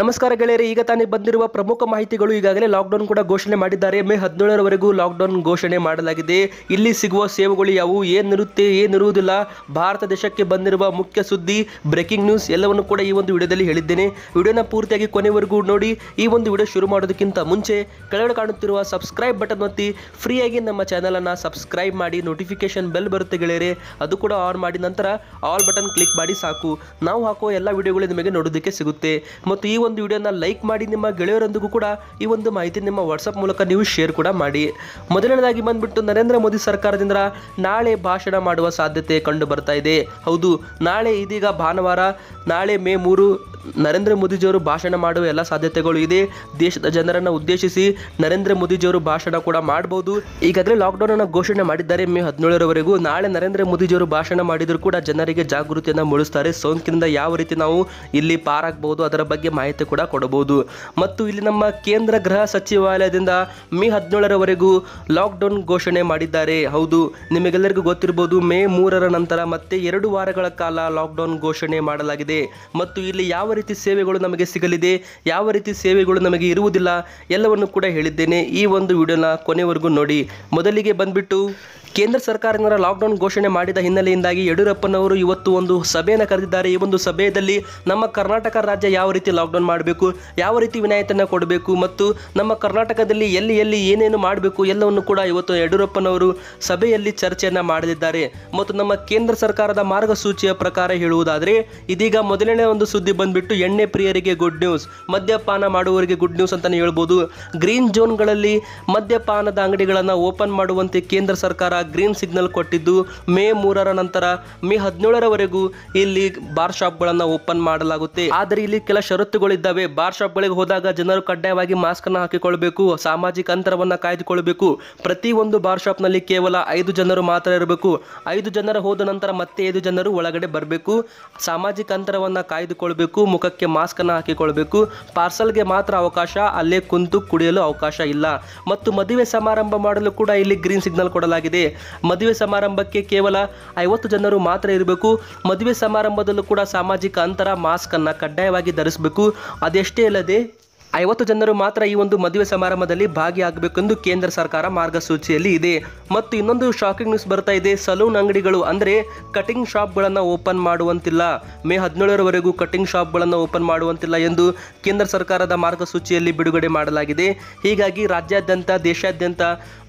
ನಮಸ್ಕಾರ ಗೆಳೆಯರೆ ಈಗ ತಾನೇ ಬಂದಿರುವ ಪ್ರಮುಖ ಮಾಹಿತಿಗಳು ಈಗಾಗಲೇ ಲಾಕ್ಡೌನ್ ಕೂಡ ಘೋಷಣೆ ಮಾಡಿದ್ದಾರೆ ಮೇ ಹದಿನೇಳರವರೆಗೂ ಲಾಕ್ಡೌನ್ ಘೋಷಣೆ ಮಾಡಲಾಗಿದೆ ಇಲ್ಲಿ ಸಿಗುವ ಸೇವೆಗಳು ಯಾವುವು ಏನಿರುತ್ತೆ ಏನಿರುವುದಿಲ್ಲ ಭಾರತ ದೇಶಕ್ಕೆ ಬಂದಿರುವ ಮುಖ್ಯ ಸುದ್ದಿ ಬ್ರೇಕಿಂಗ್ ನ್ಯೂಸ್ ಎಲ್ಲವನ್ನು ಕೂಡ ಈ ಒಂದು ವಿಡಿಯೋದಲ್ಲಿ ಹೇಳಿದ್ದೇನೆ ವಿಡಿಯೋನ ಪೂರ್ತಿಯಾಗಿ ಕೊನೆವರೆಗೂ ನೋಡಿ ಈ ಒಂದು ವಿಡಿಯೋ ಶುರು ಮಾಡೋದಕ್ಕಿಂತ ಮುಂಚೆ ಕೆಳಗಡೆ ಕಾಣುತ್ತಿರುವ ಸಬ್ಸ್ಕ್ರೈಬ್ ಬಟನ್ ಒತ್ತಿ ಫ್ರೀಯಾಗಿ ನಮ್ಮ ಚಾನಲನ್ನು ಸಬ್ಸ್ಕ್ರೈಬ್ ಮಾಡಿ ನೋಟಿಫಿಕೇಶನ್ ಬೆಲ್ ಬರುತ್ತೆ ಗೆಳೆಯರೆ ಅದು ಕೂಡ ಆನ್ ಮಾಡಿ ನಂತರ ಆಲ್ ಬಟನ್ ಕ್ಲಿಕ್ ಮಾಡಿ ಸಾಕು ನಾವು ಹಾಕುವ ಎಲ್ಲ ವಿಡಿಯೋಗಳು ನಿಮಗೆ ನೋಡೋದಕ್ಕೆ ಸಿಗುತ್ತೆ ಮತ್ತು ಈ ಒಂದು ವಿಡಿಯೋನ ಲೈಕ್ ಮಾಡಿ ನಿಮ್ಮ ಗೆಳೆಯರೊಂದಿಗೂ ಕೂಡ ಈ ಒಂದು ಮಾಹಿತಿ ನಿಮ್ಮ ವಾಟ್ಸಪ್ ಮೂಲಕ ನೀವು ಶೇರ್ ಕೂಡ ಮಾಡಿ ಮೊದಲನೇದಾಗಿ ಬಂದ್ಬಿಟ್ಟು ನರೇಂದ್ರ ಮೋದಿ ಸರ್ಕಾರದಿಂದ ನಾಳೆ ಭಾಷಣ ಮಾಡುವ ಸಾಧ್ಯತೆ ಕಂಡು ಬರ್ತಾ ಇದೆ ಹೌದು ನಾಳೆ ಇದೀಗ ಭಾನುವಾರ ನಾಳೆ ಮೇ ಮೂರು ನರೇಂದ್ರ ಮೋದಿಜಿಯವರು ಭಾಷಣ ಮಾಡುವ ಎಲ್ಲ ಸಾಧ್ಯತೆಗಳು ಇದೆ ದೇಶದ ಜನರನ್ನು ಉದ್ದೇಶಿಸಿ ನರೇಂದ್ರ ಮೋದಿಜಿಯವರು ಭಾಷಣ ಕೂಡ ಮಾಡಬಹುದು ಈಗಾಗಲೇ ಲಾಕ್ಡೌನ್ ಅನ್ನು ಘೋಷಣೆ ಮಾಡಿದ್ದಾರೆ ಮೇ ಹದಿನೇಳರವರೆಗೂ ನಾಳೆ ನರೇಂದ್ರ ಮೋದಿಜಿಯವರು ಭಾಷಣ ಮಾಡಿದರೂ ಕೂಡ ಜನರಿಗೆ ಜಾಗೃತಿಯನ್ನು ಮೂಡಿಸ್ತಾರೆ ಸೋಂಕಿನಿಂದ ಯಾವ ರೀತಿ ನಾವು ಇಲ್ಲಿ ಪಾರಾಗಬಹುದು ಅದರ ಬಗ್ಗೆ ಮಾಹಿತಿ ಕೂಡ ಕೊಡಬಹುದು ಮತ್ತು ಇಲ್ಲಿ ನಮ್ಮ ಕೇಂದ್ರ ಗೃಹ ಸಚಿವಾಲಯದಿಂದ ಮೇ ಹದಿನೇಳರವರೆಗೂ ಲಾಕ್ಡೌನ್ ಘೋಷಣೆ ಮಾಡಿದ್ದಾರೆ ಹೌದು ನಿಮಗೆಲ್ಲರಿಗೂ ಗೊತ್ತಿರಬಹುದು ಮೇ ಮೂರರ ನಂತರ ಮತ್ತೆ ಎರಡು ವಾರಗಳ ಕಾಲ ಲಾಕ್ಡೌನ್ ಘೋಷಣೆ ಮಾಡಲಾಗಿದೆ ಮತ್ತು ಇಲ್ಲಿ ಯಾವ ಯಾವ ರೀತಿ ಸೇವೆಗಳು ನಮಗೆ ಸಿಗಲಿದೆ ಯಾವ ರೀತಿ ಸೇವೆಗಳು ನಮಗೆ ಇರುವುದಿಲ್ಲ ಎಲ್ಲವನ್ನು ಕೂಡ ಹೇಳಿದ್ದೇನೆ ಈ ಒಂದು ವಿಡಿಯೋನ ಕೊನೆವರೆಗೂ ನೋಡಿ ಮೊದಲಿಗೆ ಬಂದ್ಬಿಟ್ಟು ಕೇಂದ್ರ ಸರ್ಕಾರದಿಂದ ಲಾಕ್ಡೌನ್ ಘೋಷಣೆ ಮಾಡಿದ ಹಿನ್ನೆಲೆಯಿಂದಾಗಿ ಯಡಿಯೂರಪ್ಪನವರು ಇವತ್ತು ಒಂದು ಸಭೆಯನ್ನು ಕರೆದಿದ್ದಾರೆ ಈ ಒಂದು ಸಭೆಯಲ್ಲಿ ನಮ್ಮ ಕರ್ನಾಟಕ ರಾಜ್ಯ ಯಾವ ರೀತಿ ಲಾಕ್ಡೌನ್ ಮಾಡಬೇಕು ಯಾವ ರೀತಿ ವಿನಾಯಿತಿಯನ್ನು ಕೊಡಬೇಕು ಮತ್ತು ನಮ್ಮ ಕರ್ನಾಟಕದಲ್ಲಿ ಎಲ್ಲಿ ಎಲ್ಲಿ ಏನೇನು ಮಾಡಬೇಕು ಎಲ್ಲವನ್ನು ಕೂಡ ಇವತ್ತು ಯಡಿಯೂರಪ್ಪನವರು ಸಭೆಯಲ್ಲಿ ಚರ್ಚೆಯನ್ನು ಮಾಡಲಿದ್ದಾರೆ ಮತ್ತು ನಮ್ಮ ಕೇಂದ್ರ ಸರ್ಕಾರದ ಮಾರ್ಗಸೂಚಿಯ ಪ್ರಕಾರ ಹೇಳುವುದಾದರೆ ಇದೀಗ ಮೊದಲನೇ ಒಂದು ಸುದ್ದಿ ಬಂದ್ಬಿಟ್ಟು ಎಣ್ಣೆ ಪ್ರಿಯರಿಗೆ ಗುಡ್ ನ್ಯೂಸ್ ಮದ್ಯಪಾನ ಮಾಡುವವರಿಗೆ ಗುಡ್ ನ್ಯೂಸ್ ಅಂತಲೇ ಹೇಳ್ಬೋದು ಗ್ರೀನ್ ಝೋನ್ಗಳಲ್ಲಿ ಮದ್ಯಪಾನದ ಅಂಗಡಿಗಳನ್ನು ಓಪನ್ ಮಾಡುವಂತೆ ಕೇಂದ್ರ ಸರ್ಕಾರ ಗ್ರೀನ್ ಸಿಗ್ನಲ್ ಕೊಟ್ಟಿದ್ದು ಮೇ ಮೂರರ ನಂತರ ಮೇ ಹದಿನೇಳರವರೆಗೂ ಇಲ್ಲಿ ಬಾರ್ ಶಾಪ್ಗಳನ್ನು ಓಪನ್ ಮಾಡಲಾಗುತ್ತೆ ಆದರೆ ಇಲ್ಲಿ ಕೆಲ ಷರತ್ತುಗಳಿದ್ದಾವೆ ಬಾರ್ ಶಾಪ್ಗಳಿಗೆ ಹೋದಾಗ ಜನರು ಕಡ್ಡಾಯವಾಗಿ ಮಾಸ್ಕ್ ಅನ್ನು ಹಾಕಿಕೊಳ್ಳಬೇಕು ಸಾಮಾಜಿಕ ಅಂತರವನ್ನು ಕಾಯ್ದುಕೊಳ್ಳಬೇಕು ಪ್ರತಿ ಒಂದು ಬಾರ್ ಶಾಪ್ನಲ್ಲಿ ಕೇವಲ ಐದು ಜನರು ಮಾತ್ರ ಇರಬೇಕು ಐದು ಜನರು ಹೋದ ನಂತರ ಮತ್ತೆ ಐದು ಜನರು ಒಳಗಡೆ ಬರಬೇಕು ಸಾಮಾಜಿಕ ಅಂತರವನ್ನು ಕಾಯ್ದುಕೊಳ್ಬೇಕು ಮುಖಕ್ಕೆ ಮಾಸ್ಕ್ ಅನ್ನು ಹಾಕಿಕೊಳ್ಬೇಕು ಪಾರ್ಸಲ್ಗೆ ಮಾತ್ರ ಅವಕಾಶ ಅಲ್ಲೇ ಕುಂತು ಕುಡಿಯಲು ಅವಕಾಶ ಇಲ್ಲ ಮತ್ತು ಮದುವೆ ಸಮಾರಂಭ ಮಾಡಲು ಕೂಡ ಇಲ್ಲಿ ಗ್ರೀನ್ ಸಿಗ್ನಲ್ ಕೊಡಲಾಗಿದೆ ಮದುವೆ ಸಮಾರಂಭಕ್ಕೆ ಕೇವಲ ಐವತ್ತು ಜನರು ಮಾತ್ರ ಇರಬೇಕು ಮದುವೆ ಸಮಾರಂಭದಲ್ಲೂ ಕೂಡ ಸಾಮಾಜಿಕ ಅಂತರ ಮಾಸ್ಕನ್ನು ಕಡ್ಡಾಯವಾಗಿ ಧರಿಸಬೇಕು ಅದೆಷ್ಟೇ ಅಲ್ಲದೆ ಐವತ್ತು ಜನರು ಮಾತ್ರ ಈ ಒಂದು ಮದುವೆ ಸಮಾರಂಭದಲ್ಲಿ ಭಾಗಿಯಾಗಬೇಕೆಂದು ಕೇಂದ್ರ ಸರ್ಕಾರ ಮಾರ್ಗಸೂಚಿಯಲ್ಲಿ ಇದೆ ಮತ್ತು ಇನ್ನೊಂದು ಶಾಕಿಂಗ್ ನ್ಯೂಸ್ ಬರ್ತಾ ಇದೆ ಸಲೂನ್ ಅಂಗಡಿಗಳು ಅಂದರೆ ಕಟಿಂಗ್ ಶಾಪ್ಗಳನ್ನು ಓಪನ್ ಮಾಡುವಂತಿಲ್ಲ ಮೇ ಹದಿನೇಳರವರೆಗೂ ಕಟಿಂಗ್ ಶಾಪ್ಗಳನ್ನು ಓಪನ್ ಮಾಡುವಂತಿಲ್ಲ ಎಂದು ಕೇಂದ್ರ ಸರ್ಕಾರದ ಮಾರ್ಗಸೂಚಿಯಲ್ಲಿ ಬಿಡುಗಡೆ ಮಾಡಲಾಗಿದೆ ಹೀಗಾಗಿ ರಾಜ್ಯಾದ್ಯಂತ ದೇಶಾದ್ಯಂತ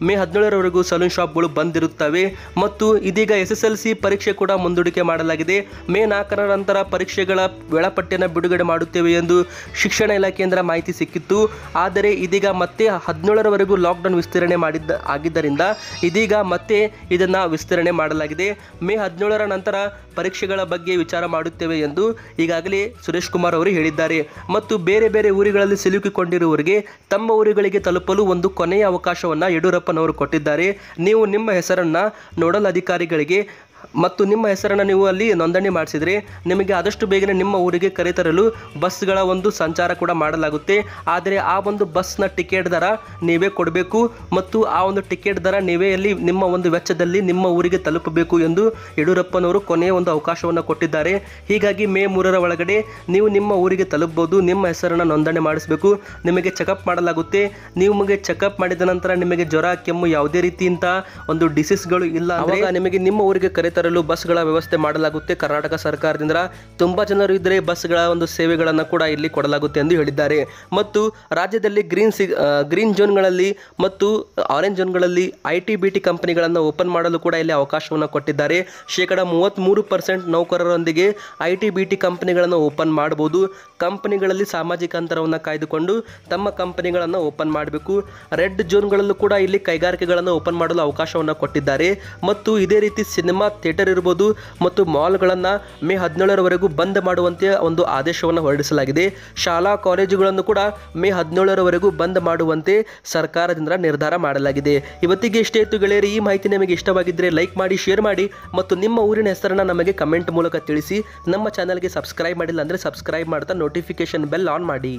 ಮೇ ಹದಿನೇಳರವರೆಗೂ ಸಲೂನ್ ಶಾಪ್ಗಳು ಬಂದಿರುತ್ತವೆ ಮತ್ತು ಇದೀಗ ಎಸ್ ಎಸ್ ಎಲ್ ಸಿ ಪರೀಕ್ಷೆ ಕೂಡ ಮುಂದೂಡಿಕೆ ಮಾಡಲಾಗಿದೆ ಮೇ ನಾಲ್ಕರ ನಂತರ ಪರೀಕ್ಷೆಗಳ ವೇಳಾಪಟ್ಟಿಯನ್ನು ಬಿಡುಗಡೆ ಮಾಡುತ್ತೇವೆ ಎಂದು ಶಿಕ್ಷಣ ಇಲಾಖೆಯಿಂದ ಮಾಹಿತಿ ಮಾಹಿತಿ ಸಿಕ್ಕಿತ್ತು ಆದರೆ ಇದೀಗ ಮತ್ತೆ ಹದಿನೇಳರವರೆಗೂ ಲಾಕ್ಡೌನ್ ವಿಸ್ತರಣೆ ಮಾಡಿದ್ದ ಆಗಿದ್ದರಿಂದ ಇದೀಗ ಮತ್ತೆ ಇದನ್ನು ವಿಸ್ತರಣೆ ಮಾಡಲಾಗಿದೆ ಮೇ ಹದಿನೇಳರ ನಂತರ ಪರೀಕ್ಷೆಗಳ ಬಗ್ಗೆ ವಿಚಾರ ಮಾಡುತ್ತೇವೆ ಎಂದು ಈಗಾಗಲೇ ಸುರೇಶ್ ಕುಮಾರ್ ಅವರು ಹೇಳಿದ್ದಾರೆ ಮತ್ತು ಬೇರೆ ಬೇರೆ ಊರುಗಳಲ್ಲಿ ಸಿಲುಕಿಕೊಂಡಿರುವವರಿಗೆ ತಮ್ಮ ಊರುಗಳಿಗೆ ತಲುಪಲು ಒಂದು ಕೊನೆಯ ಅವಕಾಶವನ್ನು ಯಡಿಯೂರಪ್ಪನವರು ಕೊಟ್ಟಿದ್ದಾರೆ ನೀವು ನಿಮ್ಮ ಹೆಸರನ್ನು ನೋಡಲ್ ಅಧಿಕಾರಿಗಳಿಗೆ ಮತ್ತು ನಿಮ್ಮ ಹೆಸರನ್ನು ನೀವು ಅಲ್ಲಿ ನೋಂದಣಿ ಮಾಡಿಸಿದರೆ ನಿಮಗೆ ಆದಷ್ಟು ಬೇಗನೆ ನಿಮ್ಮ ಊರಿಗೆ ಕರೆತರಲು ಬಸ್ಗಳ ಒಂದು ಸಂಚಾರ ಕೂಡ ಮಾಡಲಾಗುತ್ತೆ ಆದರೆ ಆ ಒಂದು ಬಸ್ನ ಟಿಕೆಟ್ ದರ ನೀವೇ ಕೊಡಬೇಕು ಮತ್ತು ಆ ಒಂದು ಟಿಕೆಟ್ ದರ ನೀವೇ ಅಲ್ಲಿ ನಿಮ್ಮ ಒಂದು ವೆಚ್ಚದಲ್ಲಿ ನಿಮ್ಮ ಊರಿಗೆ ತಲುಪಬೇಕು ಎಂದು ಯಡಿಯೂರಪ್ಪನವರು ಕೊನೆಯ ಒಂದು ಅವಕಾಶವನ್ನು ಕೊಟ್ಟಿದ್ದಾರೆ ಹೀಗಾಗಿ ಮೇ ಮೂರರ ಒಳಗಡೆ ನೀವು ನಿಮ್ಮ ಊರಿಗೆ ತಲುಪಬಹುದು ನಿಮ್ಮ ಹೆಸರನ್ನು ನೋಂದಣಿ ಮಾಡಿಸಬೇಕು ನಿಮಗೆ ಚೆಕಪ್ ಮಾಡಲಾಗುತ್ತೆ ನಿಮಗೆ ಚೆಕಪ್ ಮಾಡಿದ ನಂತರ ನಿಮಗೆ ಜ್ವರ ಕೆಮ್ಮು ಯಾವುದೇ ರೀತಿಯಿಂದ ಒಂದು ಡಿಸೀಸ್ಗಳು ಇಲ್ಲ ಅಂದರೆ ನಿಮಗೆ ನಿಮ್ಮ ಊರಿಗೆ ಕರೆ ಕಡೆ ತರಲು ಬಸ್ಗಳ ವ್ಯವಸ್ಥೆ ಮಾಡಲಾಗುತ್ತೆ ಕರ್ನಾಟಕ ಸರ್ಕಾರದಿಂದ ತುಂಬ ಜನರು ಇದ್ದರೆ ಬಸ್ಗಳ ಒಂದು ಸೇವೆಗಳನ್ನು ಕೂಡ ಇಲ್ಲಿ ಕೊಡಲಾಗುತ್ತೆ ಎಂದು ಹೇಳಿದ್ದಾರೆ ಮತ್ತು ರಾಜ್ಯದಲ್ಲಿ ಗ್ರೀನ್ ಸಿ ಗ್ರೀನ್ ಝೋನ್ಗಳಲ್ಲಿ ಮತ್ತು ಆರೆಂಜ್ ಝೋನ್ಗಳಲ್ಲಿ ಐ ಟಿ ಬಿ ಟಿ ಕಂಪನಿಗಳನ್ನು ಓಪನ್ ಮಾಡಲು ಕೂಡ ಇಲ್ಲಿ ಅವಕಾಶವನ್ನು ಕೊಟ್ಟಿದ್ದಾರೆ ಶೇಕಡ ಮೂವತ್ತ್ಮೂರು ಪರ್ಸೆಂಟ್ ನೌಕರರೊಂದಿಗೆ ಐ ಟಿ ಬಿ ಟಿ ಕಂಪನಿಗಳನ್ನು ಓಪನ್ ಮಾಡಬಹುದು ಕಂಪನಿಗಳಲ್ಲಿ ಸಾಮಾಜಿಕ ಅಂತರವನ್ನು ಕಾಯ್ದುಕೊಂಡು ತಮ್ಮ ಕಂಪನಿಗಳನ್ನು ಓಪನ್ ಮಾಡಬೇಕು ರೆಡ್ ಝೋನ್ಗಳಲ್ಲೂ ಕೂಡ ಇಲ್ಲಿ ಕೈಗಾರಿಕೆಗಳನ್ನು ಓಪನ್ ಮಾಡಲು ಅವಕಾಶವನ್ನು ಕೊಟ್ಟಿದ್ದಾರೆ ಮತ್ತು ಇದೇ ರೀತಿ ಸಿನಿಮಾ ಥಿಯೇಟರ್ ಇರ್ಬೋದು ಮತ್ತು ಮಾಲ್ಗಳನ್ನು ಮೇ ಹದಿನೇಳರವರೆಗೂ ಬಂದ್ ಮಾಡುವಂತೆ ಒಂದು ಆದೇಶವನ್ನು ಹೊರಡಿಸಲಾಗಿದೆ ಶಾಲಾ ಕಾಲೇಜುಗಳನ್ನು ಕೂಡ ಮೇ ಹದಿನೇಳರವರೆಗೂ ಬಂದ್ ಮಾಡುವಂತೆ ಸರ್ಕಾರದಿಂದ ನಿರ್ಧಾರ ಮಾಡಲಾಗಿದೆ ಇವತ್ತಿಗೆ ಇಷ್ಟೇ ಇತ್ತು ಗೆಳೆಯರು ಈ ಮಾಹಿತಿ ನಿಮಗೆ ಇಷ್ಟವಾಗಿದ್ದರೆ ಲೈಕ್ ಮಾಡಿ ಶೇರ್ ಮಾಡಿ ಮತ್ತು ನಿಮ್ಮ ಊರಿನ ಹೆಸರನ್ನು ನಮಗೆ ಕಮೆಂಟ್ ಮೂಲಕ ತಿಳಿಸಿ ನಮ್ಮ ಚಾನಲ್ಗೆ ಸಬ್ಸ್ಕ್ರೈಬ್ ಮಾಡಿಲ್ಲ ಅಂದರೆ ಸಬ್ಸ್ಕ್ರೈಬ್ ಮಾಡ್ತಾ ನೋಟಿಫಿಕೇಶನ್ ಬೆಲ್ ಆನ್ ಮಾಡಿ